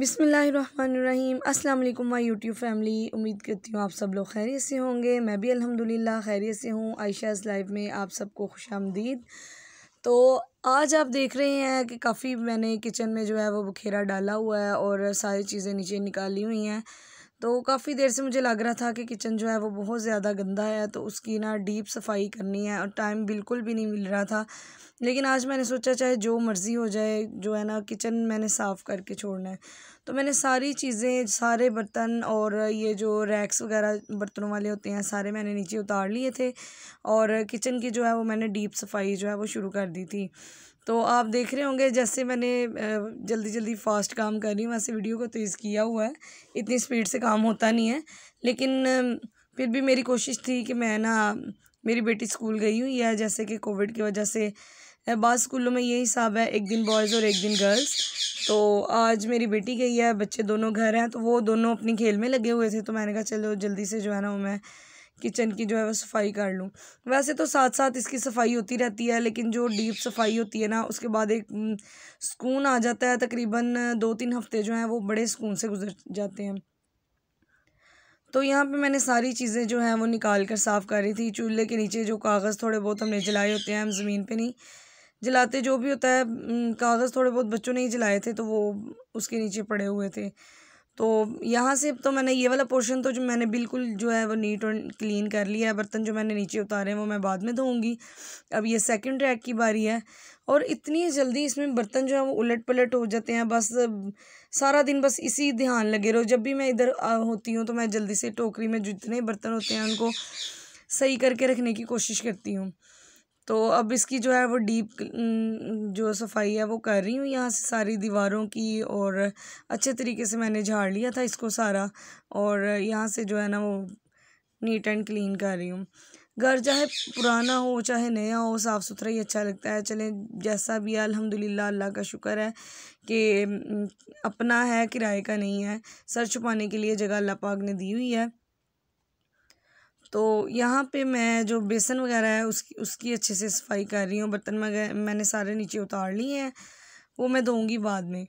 बिसमीम् अल्लाम my YouTube family उम्मीद करती हूँ आप सब लोग खैरियत से होंगे मैं भी अल्हम्दुलिल्लाह खैरियत से हूँ आयशाज़ लाइफ में आप सबको खुश आमदीद तो आज आप देख रहे हैं कि काफ़ी मैंने किचन में जो है वो बखेरा डाला हुआ है और सारी चीज़ें नीचे निकाली हुई हैं तो काफ़ी देर से मुझे लग रहा था कि किचन जो है वो बहुत ज़्यादा गंदा है तो उसकी ना डीप सफाई करनी है और टाइम बिल्कुल भी नहीं मिल रहा था लेकिन आज मैंने सोचा चाहे जो मर्ज़ी हो जाए जो है ना किचन मैंने साफ़ करके छोड़ना है तो मैंने सारी चीज़ें सारे बर्तन और ये जो रैक्स वगैरह बर्तनों वाले होते हैं सारे मैंने नीचे उतार लिए थे और किचन की जो है वो मैंने डीप सफाई जो है वो शुरू कर दी थी तो आप देख रहे होंगे जैसे मैंने जल्दी जल्दी फास्ट काम कर रही हूँ वैसे वीडियो को तेज़ तो किया हुआ है इतनी स्पीड से काम होता नहीं है लेकिन फिर भी मेरी कोशिश थी कि मैं ना मेरी बेटी स्कूल गई हुई है जैसे कि कोविड की वजह से बाद स्कूलों में ये हिसाब है एक दिन बॉयज़ और एक दिन गर्ल्स तो आज मेरी बेटी गई है बच्चे दोनों घर हैं तो वो दोनों अपनी खेल में लगे हुए थे तो मैंने कहा चलो जल्दी से जो है ना मैं किचन की जो है वो सफाई कर लूँ वैसे तो साथ साथ इसकी सफाई होती रहती है लेकिन जो डीप सफाई होती है ना उसके बाद एक सुकून आ जाता है तकरीबन दो तीन हफ्ते जो हैं वो बड़े सुकून से गुजर जाते हैं तो यहाँ पे मैंने सारी चीज़ें जो हैं वो निकाल कर साफ़ कर रही थी चूल्हे के नीचे जो कागज़ थोड़े बहुत हमने जलाए होते हैं हम ज़मीन पर नहीं जलाते जो भी होता है कागज़ थोड़े बहुत बच्चों ने ही जलाए थे तो वो उसके नीचे पड़े हुए थे तो यहाँ से तो मैंने ये वाला पोर्शन तो जो मैंने बिल्कुल जो है वो नीट और क्लीन कर लिया है बर्तन जो मैंने नीचे उतारे हैं वो मैं बाद में धोऊंगी अब ये सेकंड ट्रैक की बारी है और इतनी जल्दी इसमें बर्तन जो है वो उलट पलट हो जाते हैं बस सारा दिन बस इसी ध्यान लगे रहो जब भी मैं इधर होती हूँ तो मैं जल्दी से टोकरी में जितने बर्तन होते हैं उनको सही करके रखने की कोशिश करती हूँ तो अब इसकी जो है वो डीप जो सफाई है वो कर रही हूँ यहाँ से सारी दीवारों की और अच्छे तरीके से मैंने झाड़ लिया था इसको सारा और यहाँ से जो है ना वो नीट एंड क्लीन कर रही हूँ घर चाहे पुराना हो चाहे नया हो साफ़ सुथरा ही अच्छा लगता है चलें जैसा भी है अलहमदिल्ला अल्लाह का शुक्र है कि अपना है किराए का नहीं है सर छुपाने के लिए जगह अल्लाह पाक ने दी हुई है तो यहाँ पे मैं जो बेसन वगैरह है उसकी उसकी अच्छे से सफाई कर रही हूँ बर्तन वगैरह मैंने सारे नीचे उतार लिए हैं वो मैं दूँगी बाद में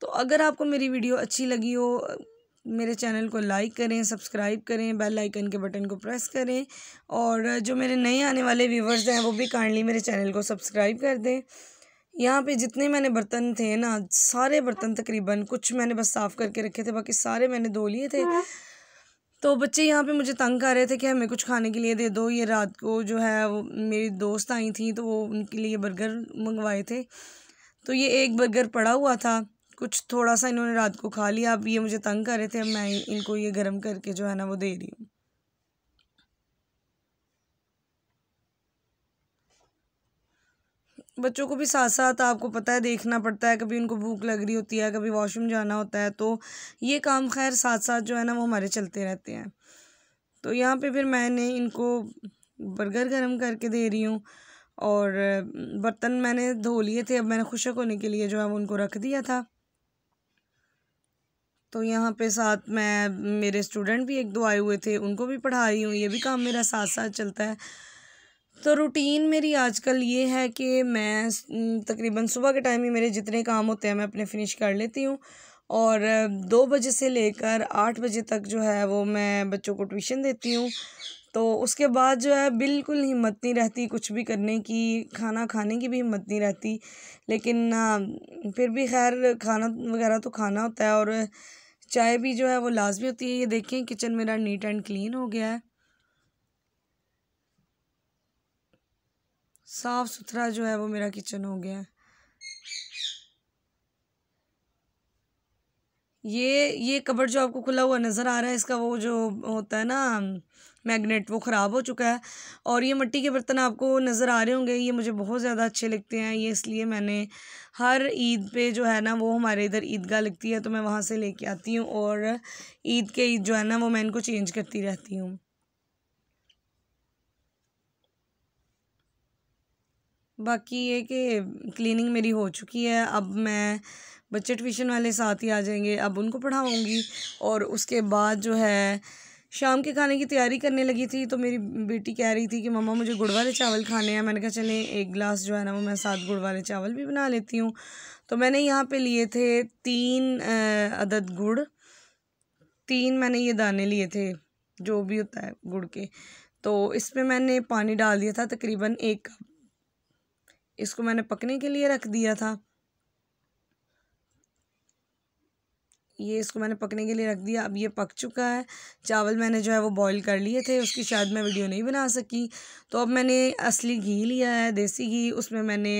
तो अगर आपको मेरी वीडियो अच्छी लगी हो मेरे चैनल को लाइक करें सब्सक्राइब करें बेल आइकन के बटन को प्रेस करें और जो मेरे नए आने वाले व्यूवर्स हैं वो भी काइंडली मेरे चैनल को सब्सक्राइब कर दें यहाँ पे जितने मैंने बर्तन थे ना सारे बर्तन तकरीबन कुछ मैंने बस साफ़ करके रखे थे बाकी सारे मैंने धो लिए थे तो बच्चे यहाँ पे मुझे तंग कर रहे थे कि हमें कुछ खाने के लिए दे दो ये रात को जो है वो मेरी दोस्त आई थी तो वो उनके लिए बर्गर मंगवाए थे तो ये एक बर्गर पड़ा हुआ था कुछ थोड़ा सा इन्होंने रात को खा लिया अब ये मुझे तंग कर रहे थे अब मैं इनको ये गर्म करके जो है ना वो दे रही हूँ बच्चों को भी साथ साथ आपको पता है देखना पड़ता है कभी उनको भूख लग रही होती है कभी वॉशरूम जाना होता है तो ये काम खैर साथ साथ जो है ना वो हमारे चलते रहते हैं तो यहाँ पे फिर मैंने इनको बर्गर गर्म करके दे रही हूँ और बर्तन मैंने धो लिए थे अब मैंने खुशक होने के लिए जो है वो उनको रख दिया था तो यहाँ पे साथ मैं मेरे स्टूडेंट भी एक दो आए हुए थे उनको भी पढ़ा रही हूँ ये भी काम मेरा साथ साथ चलता है तो रूटीन मेरी आजकल ये है कि मैं तकरीबन सुबह के टाइम ही मेरे जितने काम होते हैं मैं अपने फ़िनिश कर लेती हूँ और दो बजे से लेकर आठ बजे तक जो है वो मैं बच्चों को ट्यूशन देती हूँ तो उसके बाद जो है बिल्कुल हिम्मत नहीं रहती कुछ भी करने की खाना खाने की भी हिम्मत नहीं रहती लेकिन फिर भी खैर खाना वगैरह तो खाना होता है और चाय भी जो है वो लाजमी होती है ये देखें किचन मेरा नीट एंड क्लीन हो गया है साफ़ सुथरा जो है वो मेरा किचन हो गया ये ये कबर जो आपको खुला हुआ नज़र आ रहा है इसका वो जो होता है ना मैग्नेट वो ख़राब हो चुका है और ये मिट्टी के बर्तन आपको नज़र आ रहे होंगे ये मुझे बहुत ज़्यादा अच्छे लगते हैं ये इसलिए मैंने हर ईद पे जो है ना वो हमारे इधर ईदगाह लगती है तो मैं वहाँ से लेके आती हूँ और ईद के ईद जो है ना वो मैं इनको चेंज करती रहती हूँ बाकी ये कि क्लीनिंग मेरी हो चुकी है अब मैं बच्चे ट्यूशन वाले साथ ही आ जाएंगे अब उनको पढ़ाऊँगी और उसके बाद जो है शाम के खाने की तैयारी करने लगी थी तो मेरी बेटी कह रही थी कि मम्मा मुझे गुड़ वाले चावल खाने हैं मैंने कहा चले एक गिलास जो है ना वो मैं साथ गुड़ वाले चावल भी बना लेती हूँ तो मैंने यहाँ पे लिए थे तीन अदद गुड़ तीन मैंने ये दाने लिए थे जो भी होता है गुड़ के तो इसमें मैंने पानी डाल दिया था तकरीबन एक कप इसको मैंने पकने के लिए रख दिया था ये इसको मैंने पकने के लिए रख दिया अब ये पक चुका है चावल मैंने जो है वो बॉईल कर लिए थे उसकी शायद मैं वीडियो नहीं बना सकी तो अब मैंने असली घी लिया है देसी घी उसमें मैंने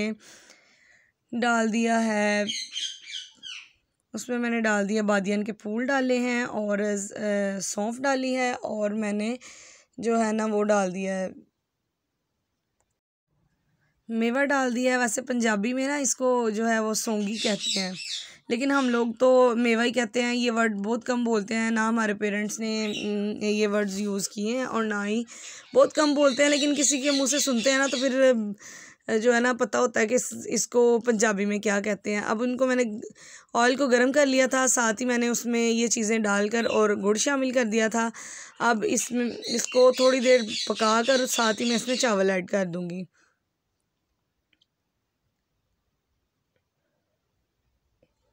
डाल दिया है उसमें मैंने डाल दिया बादियान के फूल डाले हैं और सौंफ डाली है और मैंने जो है ना वो डाल दिया है मेवा डाल दिया है वैसे पंजाबी में ना इसको जो है वो सोंगी कहते हैं लेकिन हम लोग तो मेवा ही कहते हैं ये वर्ड बहुत कम बोलते हैं ना हमारे पेरेंट्स ने ये वर्ड्स यूज़ किए हैं और ना ही बहुत कम बोलते हैं लेकिन किसी के मुंह से सुनते हैं ना तो फिर जो है ना पता होता है कि इसको पंजाबी में क्या कहते हैं अब उनको मैंने ऑयल को गर्म कर लिया था साथ ही मैंने उसमें ये चीज़ें डालकर और गुड़ शामिल कर दिया था अब इसमें इसको थोड़ी देर पका कर साथ ही मैं इसमें चावल ऐड कर दूँगी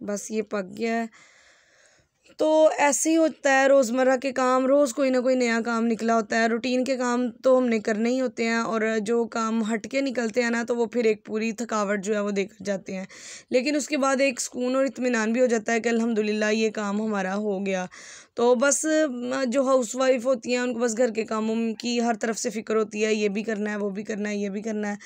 बस ये पक गया है तो ऐसे ही होता है रोज़मर्रा के काम रोज़ कोई ना कोई नया काम निकला होता है रूटीन के काम तो हमने करने ही होते हैं और जो काम हट के निकलते हैं ना तो वो फिर एक पूरी थकावट जो है वो देख जाते हैं लेकिन उसके बाद एक सुकून और इतमान भी हो जाता है कि अलहमदिल्ला ये काम हमारा हो गया तो बस जो हाउस वाइफ होती हैं उनको बस घर के कामों की हर तरफ से फ़िक्र होती है ये भी करना है वो भी करना है ये भी करना है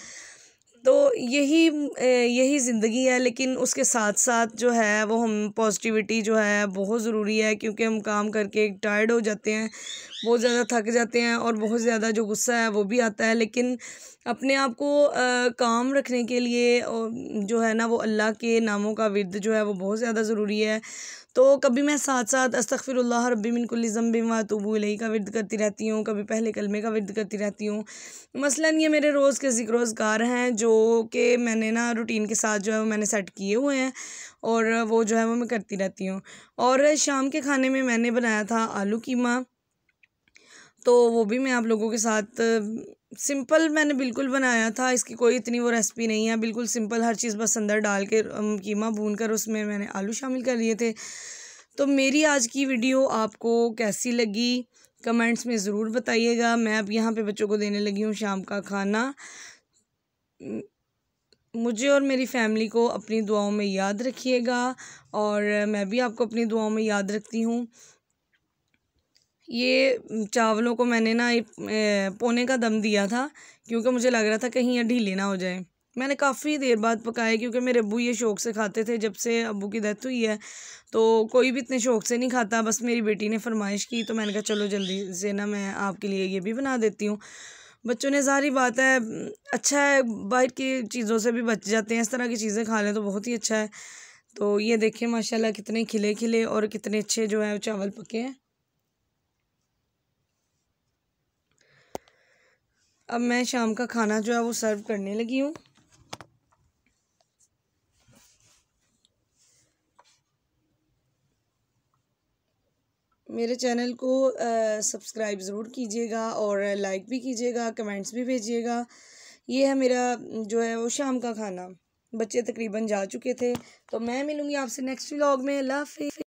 तो यही यही ज़िंदगी है लेकिन उसके साथ साथ जो है वो हम पॉजिटिविटी जो है बहुत ज़रूरी है क्योंकि हम काम करके टायर्ड हो जाते हैं बहुत ज़्यादा थक जाते हैं और बहुत ज़्यादा जो गुस्सा है वो भी आता है लेकिन अपने आप को काम रखने के लिए जो है ना वो अल्लाह के नामों का विद जो है वो बहुत ज़्यादा ज़रूरी है तो कभी मैं साथ साथ अस्तफ़िरल्ला रबिनकुल्ज़म्बिम तो वातबूलही का विरद करती रहती हूँ कभी पहले कलमे का विद करती रहती हूँ मसलन ये मेरे रोज़ के ज़िक्र रोज़गार हैं जो कि मैंने ना रूटीन के साथ जो है वो मैंने सेट किए हुए हैं और वो जो है वो मैं करती रहती हूँ और शाम के खाने में मैंने बनाया था आलू कीमा तो वो भी मैं आप लोगों के साथ सिंपल मैंने बिल्कुल बनाया था इसकी कोई इतनी वो रेसिपी नहीं है बिल्कुल सिंपल हर चीज़ बस अंदर डाल के कीमा भून कर उसमें मैंने आलू शामिल कर लिए थे तो मेरी आज की वीडियो आपको कैसी लगी कमेंट्स में ज़रूर बताइएगा मैं अब यहाँ पे बच्चों को देने लगी हूँ शाम का खाना मुझे और मेरी फैमिली को अपनी दुआओं में याद रखिएगा और मैं भी आपको अपनी दुआओं में याद रखती हूँ ये चावलों को मैंने ना पोने का दम दिया था क्योंकि मुझे लग रहा था कहीं ये ढीले ना हो जाए मैंने काफ़ी देर बाद पकाए क्योंकि मेरे अबू ये शौक़ से खाते थे जब से अबू की डेथ हुई है तो कोई भी इतने शौक़ से नहीं खाता बस मेरी बेटी ने फरमाइश की तो मैंने कहा चलो जल्दी से ना मैं आपके लिए ये भी बना देती हूँ बच्चों ने सारी बात है अच्छा है बाहर की चीज़ों से भी बच जाते हैं इस तरह की चीज़ें खा लें तो बहुत ही अच्छा है तो ये देखें माशाल्लाह कितने खिले खिले और कितने अच्छे जो है चावल पके हैं अब मैं शाम का खाना जो है वो सर्व करने लगी हूँ मेरे चैनल को सब्सक्राइब ज़रूर कीजिएगा और लाइक भी कीजिएगा कमेंट्स भी भेजिएगा ये है मेरा जो है वो शाम का खाना बच्चे तकरीबन जा चुके थे तो मैं मिलूँगी आपसे नेक्स्ट व्लॉग में अल्लाह हाफि